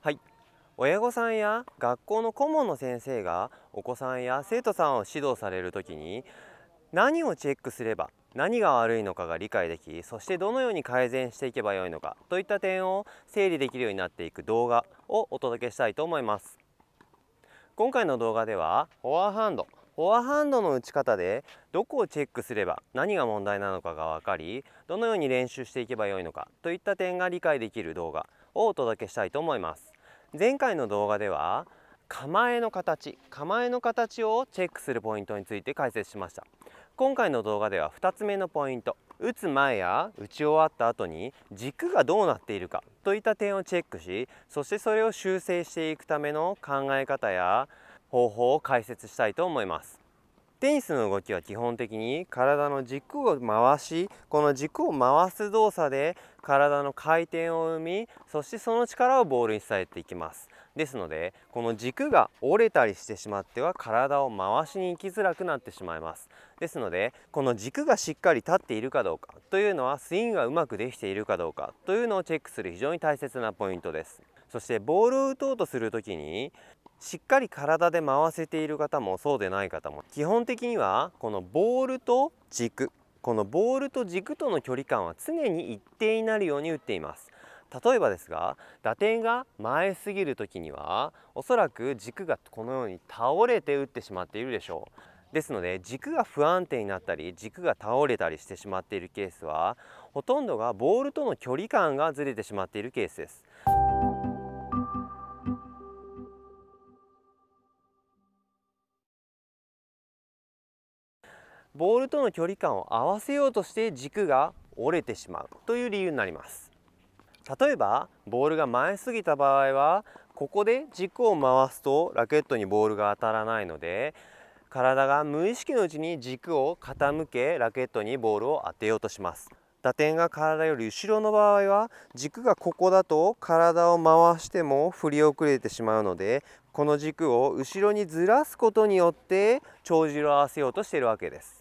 はい親御さんや学校の顧問の先生がお子さんや生徒さんを指導される時に何をチェックすれば何が悪いのかが理解できそしてどのように改善していけばよいのかといった点を整理できるようになっていく動画をお届けしたいと思います今回の動画ではフォアハンドフォアハンドの打ち方でどこをチェックすれば何が問題なのかが分かりどのように練習していけばよいのかといった点が理解できる動画をお届けしたいと思います前回の動画では構えの形構えの形をチェックするポイントについて解説しました今回の動画では2つ目のポイント打つ前や打ち終わった後に軸がどうなっているかといった点をチェックしそしてそれを修正していくための考え方や方法を解説したいと思いますテニスの動きは基本的に体の軸を回しこの軸を回す動作で体の回転を生みそしてその力をボールに伝えていきますですのでこの軸が折れたりしてしまっては体を回しに行きづらくなってしまいますですのでこの軸がしっかり立っているかどうかというのはスイングがうまくできているかどうかというのをチェックする非常に大切なポイントですそしてボールを打とうとする時にしっかり体で回せている方もそうでない方も基本的にはこのボールと軸このボールと軸との距離感は常に一定になるように打っています例えばですが打点が前すぎる時にはおそらく軸がこのように倒れて打ってしまっているでしょうですので軸が不安定になったり軸が倒れたりしてしまっているケースはほとんどがボールとの距離感がずれてしまっているケースですボールとの距離感を合わせようとして軸が折れてしまうという理由になります例えばボールが前すぎた場合はここで軸を回すとラケットにボールが当たらないので体が無意識のうちに軸を傾けラケットにボールを当てようとします打点が体より後ろの場合は軸がここだと体を回しても振り遅れてしまうのでこの軸を後ろにずらすことによって帳尻を合わせようとしているわけです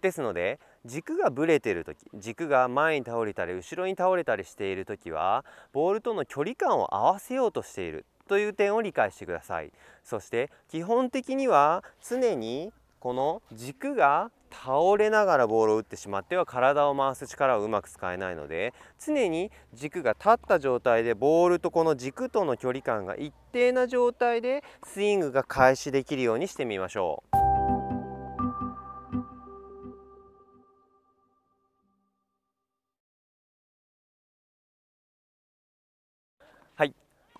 ですので軸がぶれてる時軸が前に倒れたり後ろに倒れたりしている時はボールとの距離感を合わせようとしているという点を理解してくださいそして基本的には常にこの軸が倒れながらボールを打ってしまっては体を回す力をうまく使えないので常に軸が立った状態でボールとこの軸との距離感が一定な状態でスイングが開始できるようにしてみましょう。はい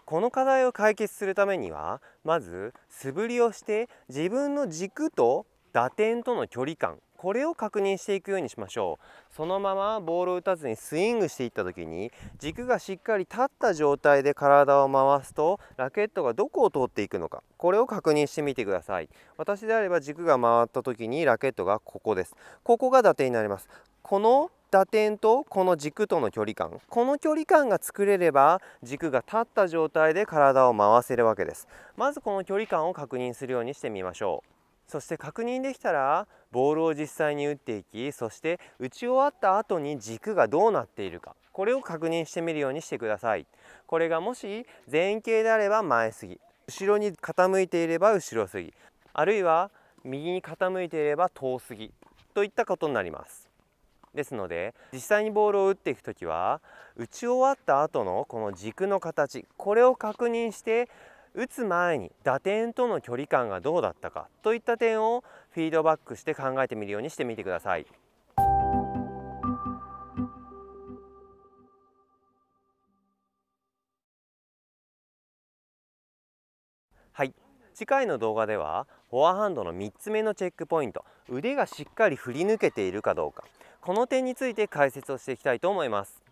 この課題を解決するためにはまず素振りをして自分の軸と打点との距離感これを確認していくようにしましょうそのままボールを打たずにスイングしていった時に軸がしっかり立った状態で体を回すとラケットがどこを通っていくのかこれを確認してみてください私であれば軸が回った時にラケットがここですここが打点になりますこの打点とこの軸との距離感この距離感が作れれば軸が立った状態で体を回せるわけですまずこの距離感を確認するようにしてみましょうそして確認できたらボールを実際に打っていきそして打ち終わった後に軸がどうなっているかこれを確認してみるようにしてくださいこれがもし前傾であれば前すぎ後ろに傾いていれば後ろすぎあるいは右に傾いていれば遠すぎといったことになりますですので実際にボールを打っていく時は打ち終わった後のこの軸の形これを確認して打つ前に打点との距離感がどうだったかといった点をフィードバックして考えてみるようにしてみてください。はい、次回の動画ではフォアハンドの3つ目のチェックポイント腕がしっかり振り抜けているかどうかこの点について解説をしていきたいと思います。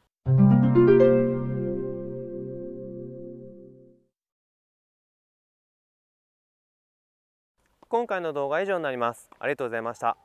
今回の動画は以上になります。ありがとうございました。